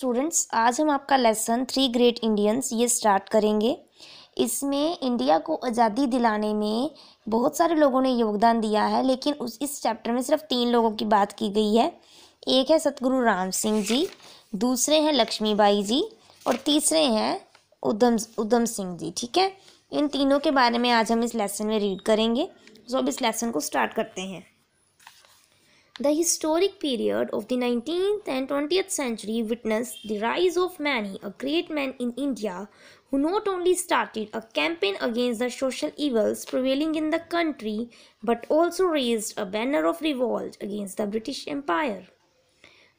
Students आज हम आपका लेसन थ्री ग्रेट इंडियंस ये स्टार्ट करेंगे इसमें इंडिया को आज़ादी दिलाने में बहुत सारे लोगों ने योगदान दिया है लेकिन उस इस चैप्टर में सिर्फ तीन लोगों की बात की गई है एक है सतगुरु राम सिंह जी दूसरे हैं लक्ष्मीबाई जी और तीसरे हैं उधम उधम सिंह जी ठीक है इन तीनों के बारे में आज हम इस लेसन में रीड करेंगे सो अब इस लेसन को स्टार्ट करते हैं The historic period of the 19th and 20th century witnessed the rise of many a great man in India who not only started a campaign against the social evils prevailing in the country but also raised a banner of revolt against the British Empire.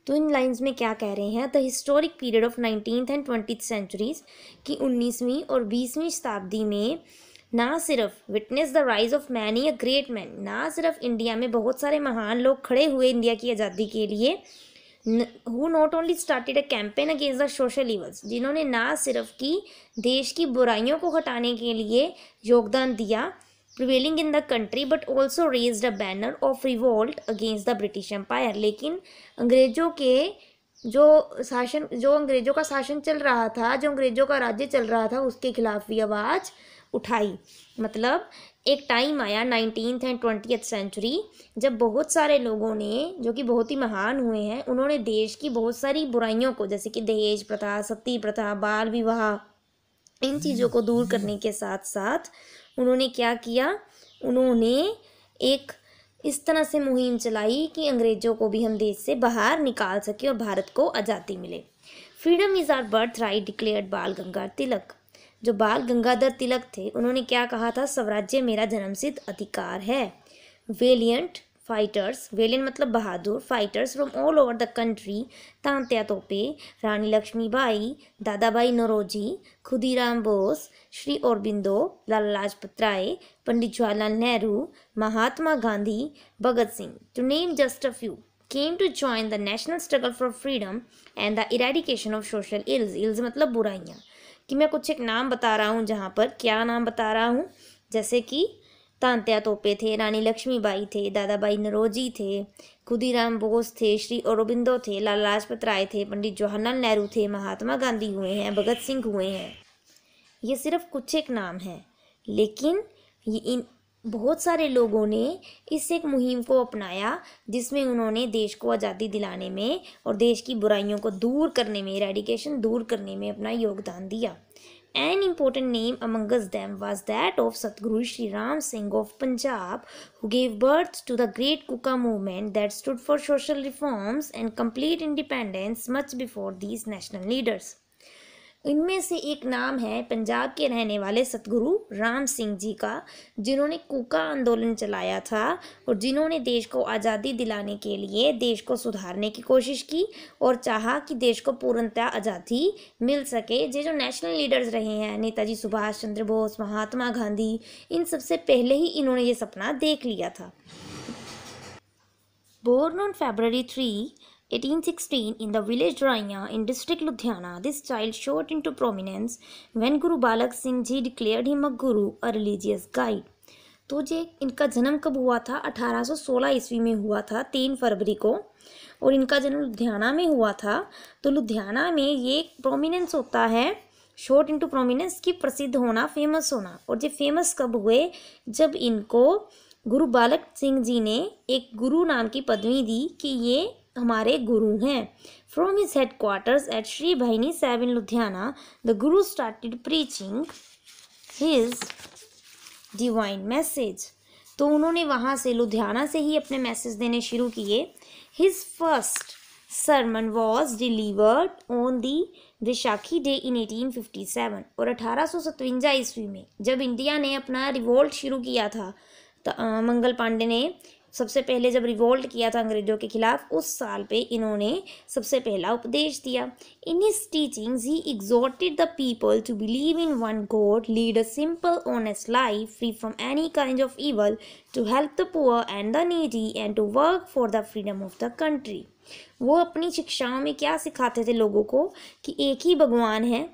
तो इन lines में क्या कह रहे हैं the historic period of nineteen and twenty centuries की उन्नीसवीं और बीसवीं शताब्दी में ना सिर्फ witness the rise of many a great man ना सिर्फ इंडिया में बहुत सारे महान लोग खड़े हुए इंडिया की आज़ादी के लिए who not only started a campaign against the social evils जिन्होंने ना सिर्फ कि देश की बुराइयों को हटाने के लिए योगदान दिया prevailing in the country but also raise the banner of revolt against the British empire लेकिन अंग्रेजों के जो शासन जो अंग्रेजों का शासन चल रहा था जो अंग्रेजों का राज्य चल रहा था उसके खिलाफ भी आवाज़ उठाई मतलब एक टाइम आया नाइनटीन्थ एंड ट्वेंटियथ सेंचुरी जब बहुत सारे लोगों ने जो कि बहुत ही महान हुए हैं उन्होंने देश की बहुत सारी बुराइयों को जैसे कि दहेज प्रथा सती प्रथा बाल विवाह इन चीज़ों को दूर करने के साथ साथ उन्होंने क्या किया उन्होंने एक इस तरह से मुहिम चलाई कि अंग्रेज़ों को भी हम देश से बाहर निकाल सकें और भारत को आज़ादी मिले freedom is our birthright declared Bal Ganga तिलक जो बाल गंगाधर तिलक थे उन्होंने क्या कहा था स्वराज्य मेरा जन्मसिद्ध अधिकार है वेलियंट फाइटर्स वेलियंट मतलब बहादुर fighters from all over the country Tantya Tope Rani Lakshmibai Dadabhai Naoroji Khudiram Bose Shri Aurobindo Lal Lajpat Rai Pandit Jawaharlal Nehru Mahatma Gandhi Bhagat Singh to name just a few came to join the national struggle for freedom and the eradication of social ills ills मतलब बुराइयाँ कि मैं कुछ एक नाम बता रहा हूँ जहाँ पर क्या नाम बता रहा हूँ जैसे कि तांत्या तोपे थे रानी लक्ष्मीबाई थे दादाबाई नरोजी थे खुदीराम बोस थे श्री औरबिंदो थे लाला लाजपत राय थे पंडित जवाहरलाल नेहरू थे महात्मा गांधी हुए हैं भगत सिंह हुए हैं ये सिर्फ कुछ एक नाम है लेकिन ये इन बहुत सारे लोगों ने इस एक मुहिम को अपनाया जिसमें उन्होंने देश को आज़ादी दिलाने में और देश की बुराइयों को दूर करने में रेडिकेशन दूर करने में अपना योगदान दिया an important name amongst them was that of Satguru Shri Ram Singh of Punjab who gave birth to the great Kuka movement that stood for social reforms and complete independence much before these national leaders इनमें से एक नाम है पंजाब के रहने वाले सतगुरु राम सिंह जी का जिन्होंने कुका आंदोलन चलाया था और जिन्होंने देश को आज़ादी दिलाने के लिए देश को सुधारने की कोशिश की और चाहा कि देश को पूर्णतः आज़ादी मिल सके जे जो नेशनल लीडर्स रहे हैं नेताजी सुभाष चंद्र बोस महात्मा गांधी इन सबसे पहले ही इन्होंने ये सपना देख लिया था born on February three 1816 in the village Raiya in district Ludhiana. This child shot into prominence when Guru Balak Singh ji declared him a guru, a religious guide. तो जे इनका जन्म कब हुआ था 1816 ईस्वी में हुआ था तीन फरवरी को और इनका जन्म लुधियाना में हुआ था तो लुधियाना में ये प्रोमिनेंस होता है शॉर्ट इनटू प्रोमिनेंस की प्रसिद्ध होना फेमस होना और ये फेमस कब हुए जब इनको गुरु बालक सिंह जी ने एक गुरु नाम की पदवी दी कि ये हमारे गुरु हैं his headquarter at Shri Bhaini Sahib in Ludhiana the guru started preaching his divine message तो उन्होंने वहाँ से लुधियाना से ही अपने मैसेज देने शुरू किए his first sermon was delivered on the Vaisakhi day in eighteen fifty seven और अठारह सौ सतवंजा ईस्वी में जब इंडिया ने अपना रिवोल्ट शुरू किया था मंगल पांडे ने सबसे पहले जब रिवोल्ट किया था अंग्रेजों के खिलाफ उस साल पे इन्होंने सबसे पहला उपदेश दिया in his teachings he exhorted the people to believe in one God lead a simple honest life free from any kind of evil to help the poor and the needy and to work for the freedom of the country वो अपनी शिक्षाओं में क्या सिखाते थे लोगों को कि एक ही भगवान है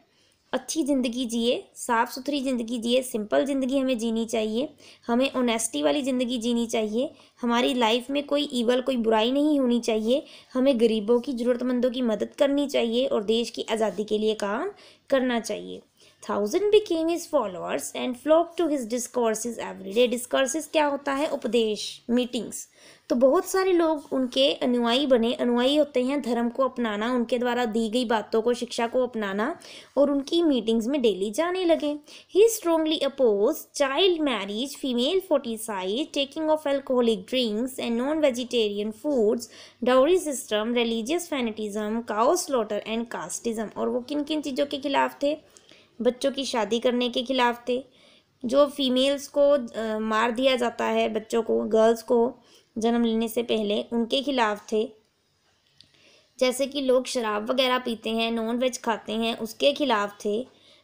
अच्छी ज़िंदगी जिए साफ़ सुथरी ज़िंदगी जिए सिंपल ज़िंदगी हमें जीनी चाहिए हमें ऑनेस्टी वाली ज़िंदगी जीनी चाहिए हमारी लाइफ में कोई ईवल कोई बुराई नहीं होनी चाहिए हमें गरीबों की ज़रूरतमंदों की मदद करनी चाहिए और देश की आज़ादी के लिए काम करना चाहिए thousand became his followers and flock to his every everyday discourses क्या होता है उपदेश मीटिंग्स तो बहुत सारे लोग उनके अनुयायी बने अनुयायी होते हैं धर्म को अपनाना उनके द्वारा दी गई बातों को शिक्षा को अपनाना और उनकी मीटिंग्स में डेली जाने लगे he strongly oppose child marriage female foeticide taking of alcoholic drinks and non vegetarian foods dowry system religious fanaticism cow slaughter and casteism और वो किन किन चीज़ों के खिलाफ थे बच्चों की शादी करने के खिलाफ थे जो फीमेल्स को मार दिया जाता है बच्चों को गर्ल्स को जन्म लेने से पहले उनके खिलाफ थे जैसे कि लोग शराब वगैरह पीते हैं नॉन वेज खाते हैं उसके खिलाफ थे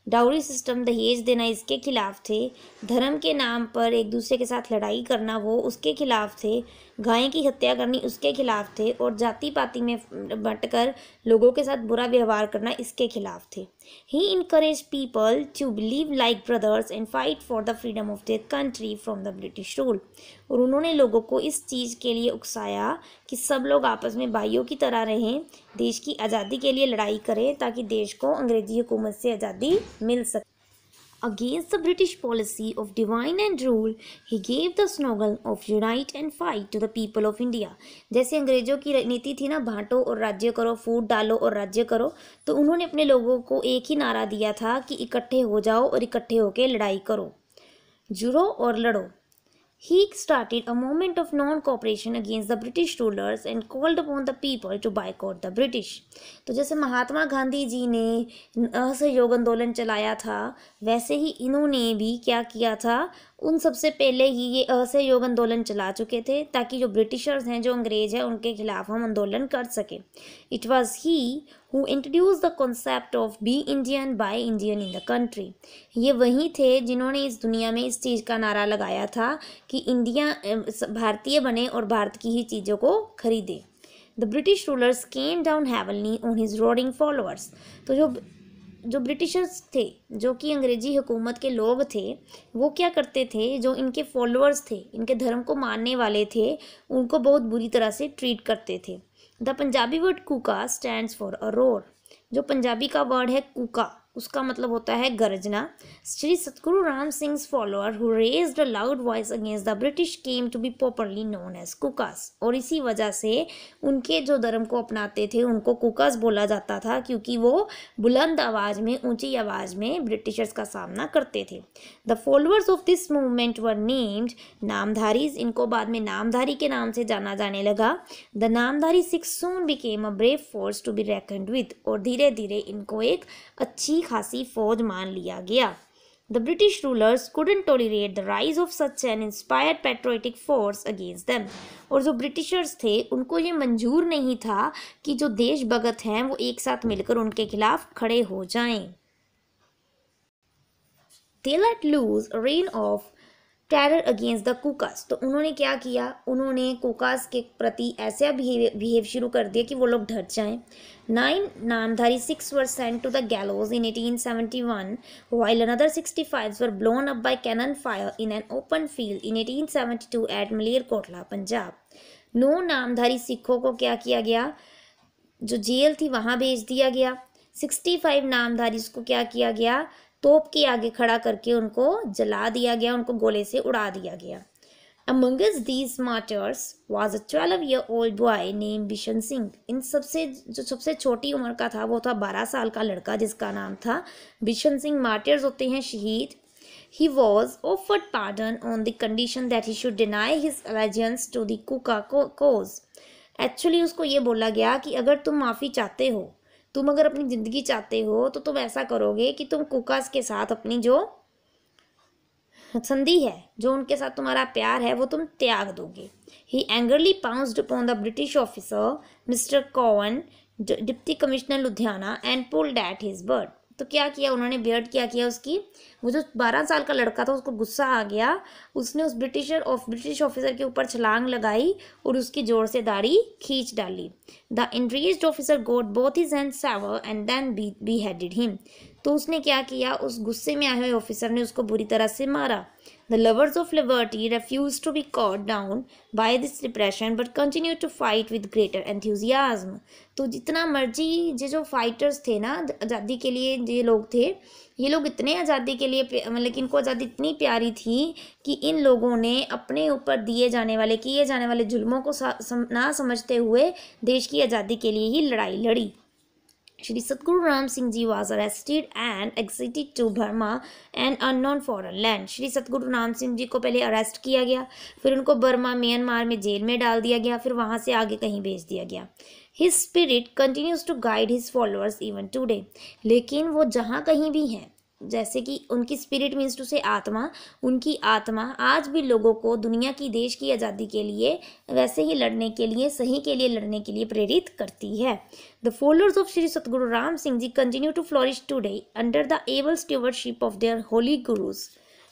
डाउरी सिस्टम दहेज देना इसके खिलाफ थे धर्म के नाम पर एक दूसरे के साथ लड़ाई करना वो उसके खिलाफ थे गाय की हत्या करनी उसके खिलाफ थे और जाति पाति में बंटकर लोगों के साथ बुरा व्यवहार करना इसके खिलाफ थे he encourage people to believe like brothers and fight for the freedom of their country from the British rule और उन्होंने लोगों को इस चीज़ के लिए उकसाया कि सब लोग आपस में भाइयों की तरह रहें देश की आज़ादी के लिए लड़ाई करें ताकि देश को अंग्रेजी हुकूमत से आज़ादी मिल सके Against the British policy of divine and rule, he gave the slogan of unite and fight to the people of India. jaise अंग्रेजों ki neeti thi na baanto aur rajya karo food dalo aur rajya karo to unhone apne logo ko ek hi nara diya tha ki ikatthe ho jao aur ikatthe hoke ladai karo juro aur lado He started a movement of non cooperation against the British rulers and called upon the people to boycott the British. तो जैसे महात्मा गांधी जी ने असहयोग आंदोलन चलाया था वैसे ही इन्होंने भी क्या किया था उन सबसे पहले ही ये असहयोग आंदोलन चला चुके थे ताकि जो ब्रिटिशर्स हैं जो अंग्रेज हैं उनके खिलाफ हम आंदोलन कर सकें it was he who introduce the concept of be Indian buy Indian in the country ये वही थे जिन्होंने इस दुनिया में इस चीज़ का नारा लगाया था कि इंडिया भारतीय बने और भारत की ही चीज़ों को खरीदे the British rulers came down heavily on his roaring followers तो जो जो ब्रिटिशर्स थे जो कि अंग्रेजी हुकूमत के लोग थे वो क्या करते थे जो इनके फॉलोअर्स थे इनके धर्म को मानने वाले थे उनको बहुत बुरी तरह से ट्रीट करते थे the Punjabi word Kuka stands for a roar जो पंजाबी का वर्ड है कुका उसका मतलब होता है गरजना Shri Satguru Ram Singh follower who raise the loud voice against the British came to be properly known as Kukas और इसी वजह से उनके जो धर्म को अपनाते थे उनको कुकास बोला जाता था क्योंकि वो बुलंद आवाज़ में ऊंची आवाज़ में ब्रिटिशर्स का सामना करते थे the followers of this movement were named Namdharis इनको बाद में नामधारी के नाम से जाना जाने लगा the Namdhari Sikhs soon became a brave force to be reckoned with और धीरे धीरे इनको एक अच्छी अच्छी खासी फौज मान लिया गया the British rulers couldn't tolerate the rise of such an inspired patriotic force against them और जो ब्रिटिशर्स थे उनको ये मंजूर नहीं था कि जो देशभगत हैं वो एक साथ मिलकर उनके खिलाफ खड़े हो जाएं. They let loose a reign of terror against the Kukas तो उन्होंने क्या किया उन्होंने कोकास के प्रति ऐसा बिहेव शुरू कर दिया कि वो लोग डर जाएं Nine Namdhari Sikhs were sent to the gallows in 1871, while another 65 were blown up by cannon fire in an open field in 1872 at Malerkotla, Punjab. नौ नामधारी सिखों को क्या किया गया जो जेल थी वहाँ भेज दिया गया 65 नामधारी को क्या किया गया तोप के आगे खड़ा करके उनको जला दिया गया उनको गोले से उड़ा दिया गया among us these martyrs was a 12 year old boy named bishan singh in sabse jo sabse choti umar ka tha wo tha 12 saal ka ladka jiska naam tha bishan singh martyrs hote hain shaheed He was offered pardon on the condition that he should deny his allegiance to the Kuka cause. Actually usko ye bola gaya ki agar tum maafi chahte ho तुम अगर अपनी ज़िंदगी चाहते हो तो तुम ऐसा करोगे कि तुम कुकास के साथ अपनी जो संधि है जो उनके साथ तुम्हारा प्यार है वो तुम त्याग दोगे he angrily pounced upon the British officer mister Cowan deputy commissioner Ludhiana and pulled at his beard तो क्या किया उन्होंने बियर्ड क्या किया उसकी वो जो बारह साल का लड़का था उसको गुस्सा आ गया उसने उस ब्रिटिशर ऑफ ब्रिटिश ऑफिसर के ऊपर छलांग लगाई और उसकी जोर से दाढ़ी खींच डाली the enraged officer got both his hands sever and then beheaded him तो उसने क्या किया उस गुस्से में आए हुए ऑफिसर ने उसको बुरी तरह से मारा the lovers of liberty refuse to be cowed down by this depression but continue to fight with greater enthusiasm तो जितना मर्जी ये जो फाइटर्स थे ना आज़ादी के लिए ये लोग थे ये लोग इतने आज़ादी के लिए मतलब कि इनको आज़ादी इतनी प्यारी थी कि इन लोगों ने अपने ऊपर दिए जाने वाले किए जाने वाले जुल्मों को सम, ना समझते हुए देश की आज़ादी के लिए ही लड़ाई लड़ी Shri Satguru Ram Singh ji was arrested and exited to Burma and unknown foreign land Shri Satguru Ram Singh ji को पहले अरेस्ट किया गया फिर उनको बर्मा म्यांमार में जेल में डाल दिया गया फिर वहाँ से आगे कहीं भेज दिया गया his spirit continues to guide his followers even today लेकिन वो जहाँ कहीं भी हैं जैसे कि उनकी स्पिरिट मीन्स टू से आत्मा उनकी आत्मा आज भी लोगों को दुनिया की देश की आज़ादी के लिए वैसे ही लड़ने के लिए सही के लिए लड़ने के लिए प्रेरित करती है the फोलर्स of Shri Satguru Ram Singh ji continue to flourish today under the able stewardship of their holy gurus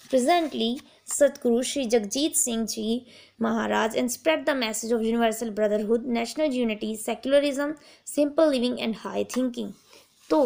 presently Satguru Shri Jagjit Singh ji Maharaj and spread the message of universal brotherhood national unity secularism simple living and high thinking तो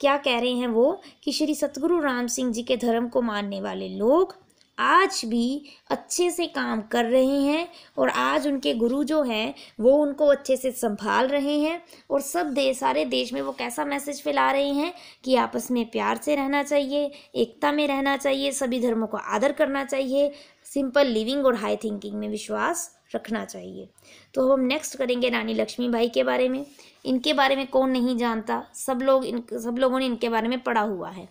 क्या कह रहे हैं वो कि श्री सतगुरु राम सिंह जी के धर्म को मानने वाले लोग आज भी अच्छे से काम कर रहे हैं और आज उनके गुरु जो हैं वो उनको अच्छे से संभाल रहे हैं और सब देश सारे देश में वो कैसा मैसेज फैला रहे हैं कि आपस में प्यार से रहना चाहिए एकता में रहना चाहिए सभी धर्मों को आदर करना चाहिए सिंपल लिविंग और हाई थिंकिंग में विश्वास रखना चाहिए तो अब हम नेक्स्ट करेंगे रानी लक्ष्मी बाई के बारे में इनके बारे में कौन नहीं जानता सब लोग इन सब लोगों ने इनके बारे में पढ़ा हुआ है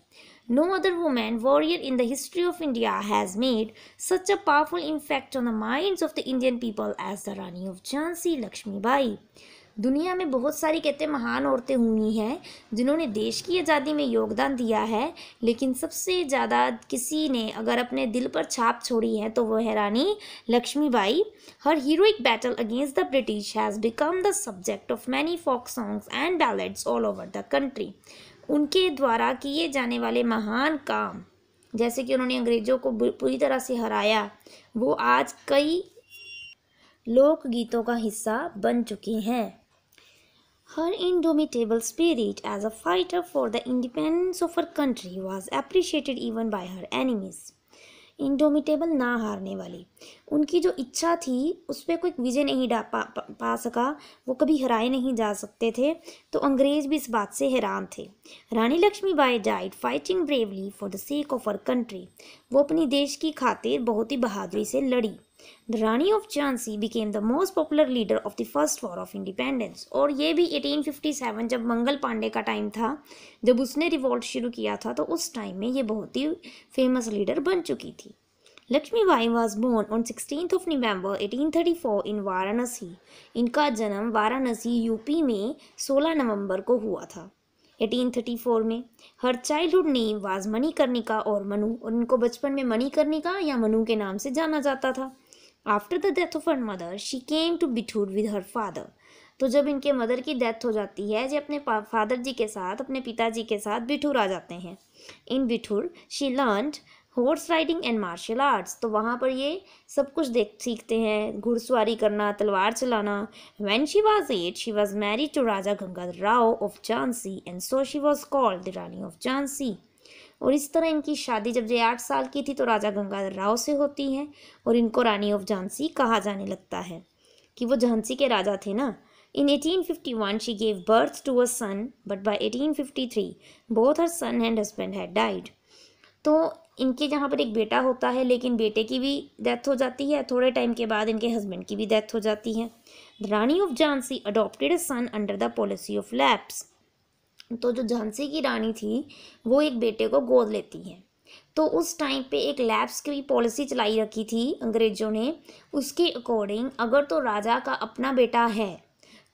no other women warrior in the history of India has made such a powerful impact on the mind of the Indian people as the Rani of Jhansi Lakshmi Bai दुनिया में बहुत सारी कहते महान औरतें हुई हैं जिन्होंने देश की आज़ादी में योगदान दिया है लेकिन सबसे ज़्यादा किसी ने अगर अपने दिल पर छाप छोड़ी है तो वह है Rani Lakshmibai her heroic battle against the British has become the subject of many folk songs and ballads all over the country उनके द्वारा किए जाने वाले महान काम जैसे कि उन्होंने अंग्रेज़ों को पूरी तरह से हराया वो आज कई लोकगीतों का हिस्सा बन चुके हैं Her indomitable spirit as a fighter for the independence of her country was appreciated even by her enemies. Indomitable ना हारने वाली उनकी जो इच्छा थी उस पर कोई विजय नहीं डा पा, पा, पा सका वो कभी हराए नहीं जा सकते थे तो अंग्रेज भी इस बात से हैरान थे Rani Lakshmi Bai died fighting bravely for the sake of her country वो अपनी देश की खातिर बहुत ही बहादुरी से लड़ी the Rani of Jhansi became the most popular leader of the first war of independence और ये भी 1857 जब मंगल पांडे का टाइम था जब उसने रिवॉल्ट शुरू किया था तो उस टाइम में ये बहुत ही फेमस लीडर बन चुकी थी Lakshmi Bai was born on sixteen of November 1834 in Varanasi इनका जन्म वाराणसी यूपी में 16 नवंबर को हुआ था 1834 में her childhood name was Manikarnika और मनु और इनको बचपन में मणिकर्णिका या मनु के नाम से जाना जाता था after the death of her mother she came to Bithoor with her father तो जब इनके मदर की डेथ हो जाती है जब अपने फादर जी के साथ अपने पिताजी के साथ बिठूर आ जाते हैं in Bithoor she learn horse riding and martial arts तो वहाँ पर ये सब कुछ देख सीखते हैं घुड़सवारी करना तलवार चलाना when she was eight she was married to Raja Gangadhar Rao of Jhansi and so she was called the Rani of Jhansi और इस तरह इनकी शादी जब ये आठ साल की थी तो राजा गंगाधर राव से होती है और इनको रानी ऑफ झांसी कहा जाने लगता है कि वो झांसी के राजा थे ना she 1851, birth to a son but by eighteen fifty 1853, both her son and husband had died तो इनके जहाँ पर एक बेटा होता है लेकिन बेटे की भी डेथ हो जाती है थोड़े टाइम के बाद इनके हस्बैंड की भी डेथ हो जाती है Rani of Jhansi adopted a son under the policy of lapse तो जो झांसी की रानी थी वो एक बेटे को गोद लेती है तो उस टाइम पे एक लैब्स की पॉलिसी चलाई रखी थी अंग्रेजों ने उसके अकॉर्डिंग अगर तो राजा का अपना बेटा है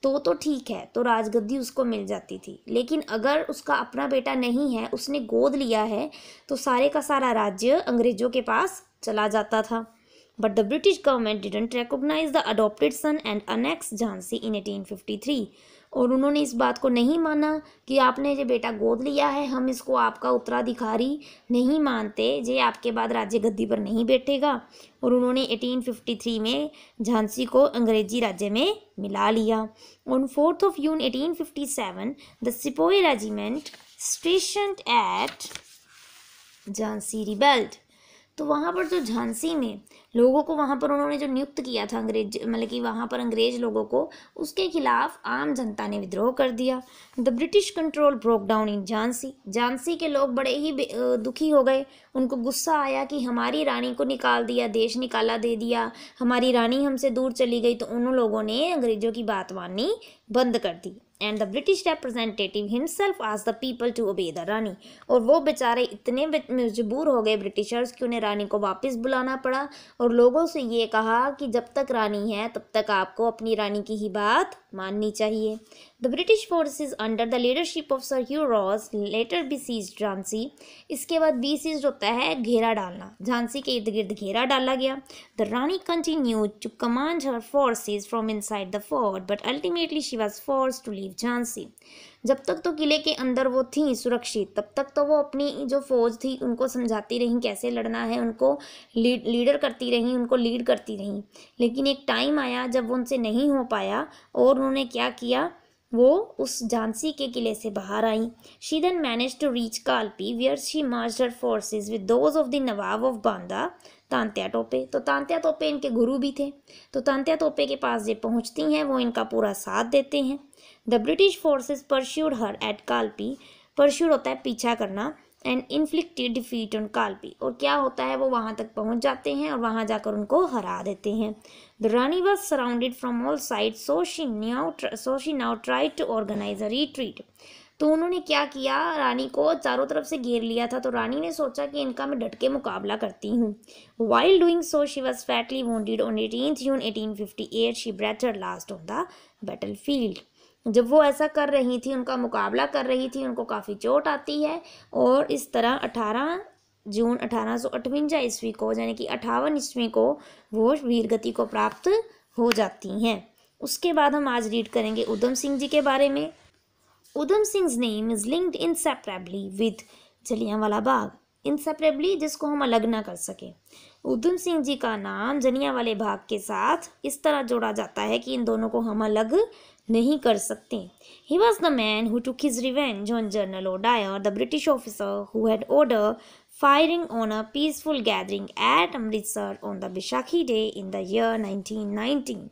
तो तो ठीक है तो राजगद्दी उसको मिल जाती थी लेकिन अगर उसका अपना बेटा नहीं है उसने गोद लिया है तो सारे का सारा राज्य अंग्रेजों के पास चला जाता था but the British government didn't recognize the adopted son and annex Jhansi in eighteen fifty three और उन्होंने इस बात को नहीं माना कि आपने ये बेटा गोद लिया है हम इसको आपका उत्तराधिकारी नहीं मानते ये आपके बाद राज्य गद्दी पर नहीं बैठेगा और उन्होंने 1853 में झांसी को अंग्रेजी राज्य में मिला लिया on fourth of June 1857 the sepoy regiment station at Jhansi rebelled तो वहाँ पर जो झांसी में लोगों को वहाँ पर उन्होंने जो नियुक्त किया था अंग्रेज मतलब कि वहाँ पर अंग्रेज लोगों को उसके खिलाफ आम जनता ने विद्रोह कर दिया the British control broke down in Jhansi Jhansi के लोग बड़े ही दुखी हो गए उनको गुस्सा आया कि हमारी रानी को निकाल दिया देश निकाला दे दिया हमारी रानी हमसे दूर चली गई तो उन लोगों ने अंग्रेजों की बात माननी बंद कर दी and the British representative himself आज the people to obey the Rani और वो बेचारे इतने मजबूर हो गए ब्रिटिशर्स कि उन्हें रानी को वापस बुलाना पड़ा और लोगों से ये कहा कि जब तक रानी है तब तक आपको अपनी रानी की ही बात माननी चाहिए The British forces under the leadership of Sir Hugh Ross later besieged Jhansi. इसके बाद besieged होता है घेरा डालना झांसी के इर्द गिर्द घेरा डाला गया The Rani continued to command her forces from inside the fort, but ultimately she was forced to leave Jhansi. जब तक तो किले के अंदर वो थी सुरक्षित तब तक तो वो अपनी जो फौज थी उनको समझाती रहीं कैसे लड़ना है उनको लीड लीडर करती रहीं उनको लीड करती रहीं लेकिन एक टाइम आया जब वो उनसे नहीं हो पाया और उन्होंने क्या किया वो उस झांसी के किले से बाहर आई she then manage to reach Kalpi where she march her forces with those of the Nawab of Banda Tantya Tope तो तांत्या टोपे इनके गुरु भी थे तो तांत्या टोपे के पास जब पहुंचती हैं वो इनका पूरा साथ देते हैं the British forces pursued her at Kalpi pursued होता है पीछा करना and inflicted defeat on Kalpi और क्या होता है वो वहाँ तक पहुँच जाते हैं और वहाँ जाकर उनको हरा देते हैं The Rani was surrounded from all sides, so she now so she now tried to organize a retreat. तो उन्होंने क्या किया रानी को चारों तरफ से घेर लिया था तो रानी ने सोचा कि इनका मैं डट के मुकाबला करती हूँ while doing so she was fatally wounded on eighteen June eighteen fifty eight she breathed her last on the battlefield जब वो ऐसा कर रही थी उनका मुकाबला कर रही थी उनको काफ़ी चोट आती है और इस तरह अठारह जून अठारह ईस्वी को यानी कि अठावन ईस्वी को वो वीरगति को प्राप्त हो जाती हैं उसके बाद हम आज रीड करेंगे उधम सिंह जी के बारे में Udham Singh name is linked inseparably with वाला बाग इनसेपरेबली जिसको हम अलग ना कर सकें उधम सिंह जी का नाम जनिया वाले भाग के साथ इस तरह जोड़ा जाता है कि इन दोनों को हम अलग नहीं कर सकते he was the man who took his revenge on general O'Dwyer the British officer who had order firing on a peaceful gathering at Amritsar on the Bishakhi day in the year 1919.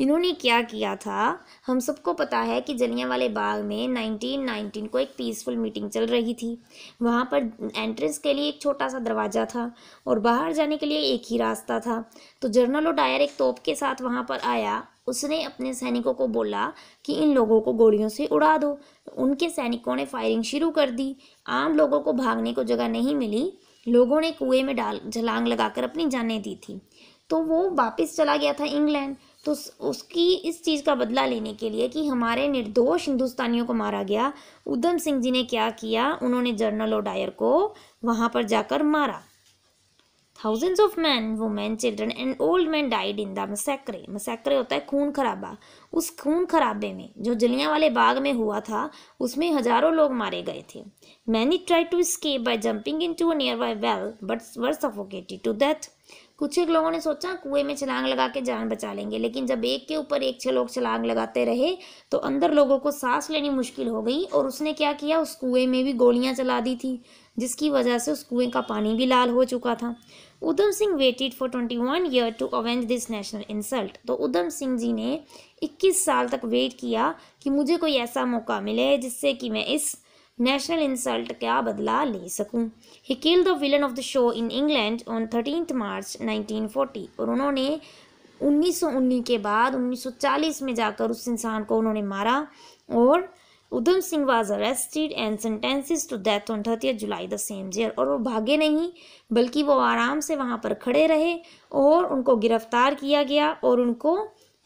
इन्होंने क्या किया था हम सबको पता है कि वाले बाग में 1919 को एक पीसफुल मीटिंग चल रही थी वहाँ पर एंट्रेंस के लिए एक छोटा सा दरवाज़ा था और बाहर जाने के लिए एक ही रास्ता था तो जर्नल और डायर एक तोप के साथ वहाँ पर आया उसने अपने सैनिकों को बोला कि इन लोगों को गोलियों से उड़ा दो उनके सैनिकों ने फायरिंग शुरू कर दी आम लोगों को भागने को जगह नहीं मिली लोगों ने कुएं में डाल झलांग लगाकर अपनी जानें दी थी तो वो वापस चला गया था इंग्लैंड तो उसकी इस चीज़ का बदला लेने के लिए कि हमारे निर्दोष हिंदुस्तानियों को मारा गया उधम सिंह जी ने क्या किया उन्होंने जर्नल ओडायर डायर को वहाँ पर जाकर मारा thousands of man women children and old man died in the massacre massacre होता है खून खराबा उस खून खराबे में जो जलियाँ वाले बाग में हुआ था उसमें हजारों लोग मारे गए थे many try to escape by jumping into a nearby well but were suffocated to death कुछ एक लोगों ने सोचा कुएं में छलांग लगा के जान बचा लेंगे लेकिन जब एक के ऊपर एक छह लोग छलांग लगाते रहे तो अंदर लोगों को सांस लेनी मुश्किल हो गई और उसने क्या किया उस कुएं में भी गोलियां चला दी थी जिसकी वजह से उस कुएं का पानी भी लाल हो चुका था Udham Singh waited for twenty one year to avenge this national insult तो उधम सिंह जी ने इक्कीस साल तक वेट किया कि मुझे कोई ऐसा मौका मिले जिससे कि मैं इस नेशनल इंसल्ट का बदला ले सकूं। He kill the villain of the show in England on thirteen March 1940 और उन्होंने 1919 के बाद 1940 में जाकर उस इंसान को उन्होंने मारा और Udham Singh was arrested and sentences to death on thirty July the same year और वो भागे नहीं बल्कि वो आराम से वहाँ पर खड़े रहे और उनको गिरफ्तार किया गया और उनको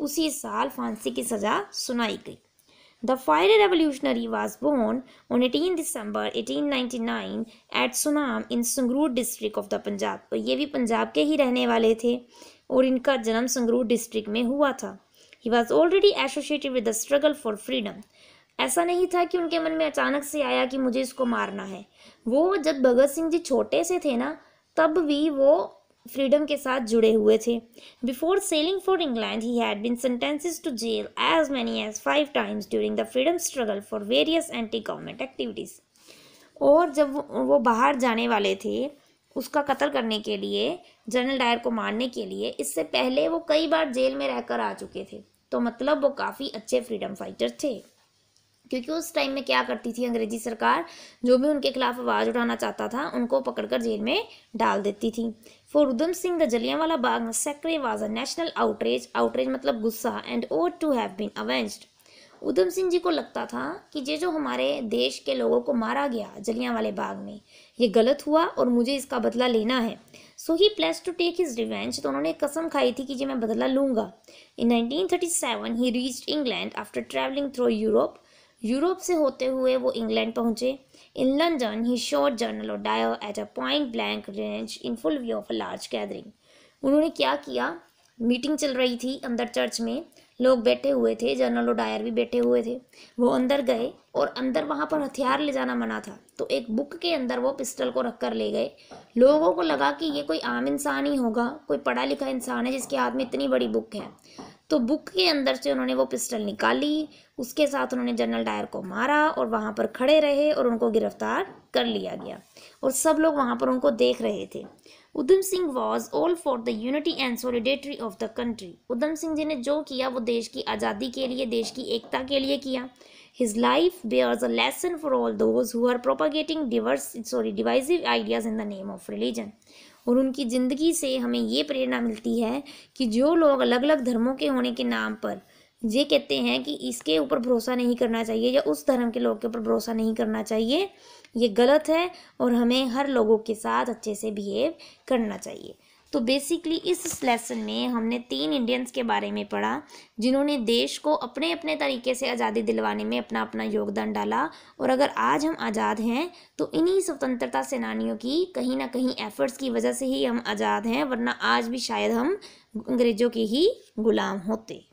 उसी साल फांसी की सज़ा सुनाई गई The fiery revolutionary was born on 18 December 1899 at Sunam in Sangrur district of the Punjab तो ये भी पंजाब के ही रहने वाले थे और इनका जन्म संगरूर डिस्ट्रिक्ट में हुआ था he was already associated with the struggle for freedom ऐसा नहीं था कि उनके मन में अचानक से आया कि मुझे इसको मारना है वो जब भगत सिंह जी छोटे से थे ना तब भी वो फ्रीडम के साथ जुड़े हुए थे before sailing for England he had been sentences to jail as many as five times during the freedom struggle for various anti government activities और जब वो बाहर जाने वाले थे उसका कत्ल करने के लिए जनरल डायर को मारने के लिए इससे पहले वो कई बार जेल में रहकर आ चुके थे तो मतलब वो काफ़ी अच्छे फ्रीडम फाइटर थे क्योंकि उस टाइम में क्या करती थी अंग्रेजी सरकार जो भी उनके खिलाफ आवाज़ उठाना चाहता था उनको पकड़कर जेल में डाल देती थी for Udham Singh the Jallianwala Bagh massacre was a national outrage outrage मतलब गुस्सा and ought to have been avenged Udham Singh ji को लगता था कि ये जो हमारे देश के लोगों को मारा गया जलियाँ वाले बाग में ये गलत हुआ और मुझे इसका बदला लेना है so he pledged to take his revenge तो उन्होंने कसम खाई थी कि ये मैं बदला लूँगा in 1937 he reach England after travelling through Europe Europe से होते हुए वो इंग्लैंड पहुंचे in London he shot general और Dyer at a point blank range in full view of a large gathering उन्होंने क्या किया मीटिंग चल रही थी अंदर चर्च में लोग बैठे हुए थे जनरल और डायर भी बैठे हुए थे वो अंदर गए और अंदर वहाँ पर हथियार ले जाना मना था तो एक बुक के अंदर वो पिस्टल को रख कर ले गए लोगों को लगा कि ये कोई आम इंसान ही होगा कोई पढ़ा लिखा इंसान है जिसके हाथ में इतनी बड़ी बुक है तो बुक के अंदर से उन्होंने वो पिस्टल निकाली उसके साथ उन्होंने जनरल डायर को मारा और वहाँ पर खड़े रहे और उनको गिरफ्तार कर लिया गया और सब लोग वहाँ पर उनको देख रहे थे Udham Singh was all for the unity and solidarity of the country Udham Singh ji ने जो किया वो देश की आज़ादी के लिए देश की एकता के लिए किया His life bears a lesson for all those who are propagating diverse, sorry, divisive ideas in the name of religion. और उनकी ज़िंदगी से हमें ये प्रेरणा मिलती है कि जो लोग अलग अलग धर्मों के होने के नाम पर ये कहते हैं कि इसके ऊपर भरोसा नहीं करना चाहिए या उस धर्म के लोग के ऊपर भरोसा नहीं करना चाहिए ये गलत है और हमें हर लोगों के साथ अच्छे से बिहेव करना चाहिए तो बेसिकली इस लेसन में हमने तीन इंडियंस के बारे में पढ़ा जिन्होंने देश को अपने अपने तरीके से आज़ादी दिलवाने में अपना अपना योगदान डाला और अगर आज हम आज़ाद हैं तो इन्हीं स्वतंत्रता सेनानियों की कहीं ना कहीं एफर्ट्स की वजह से ही हम आज़ाद हैं वरना आज भी शायद हम अंग्रेज़ों के ही गुलाम होते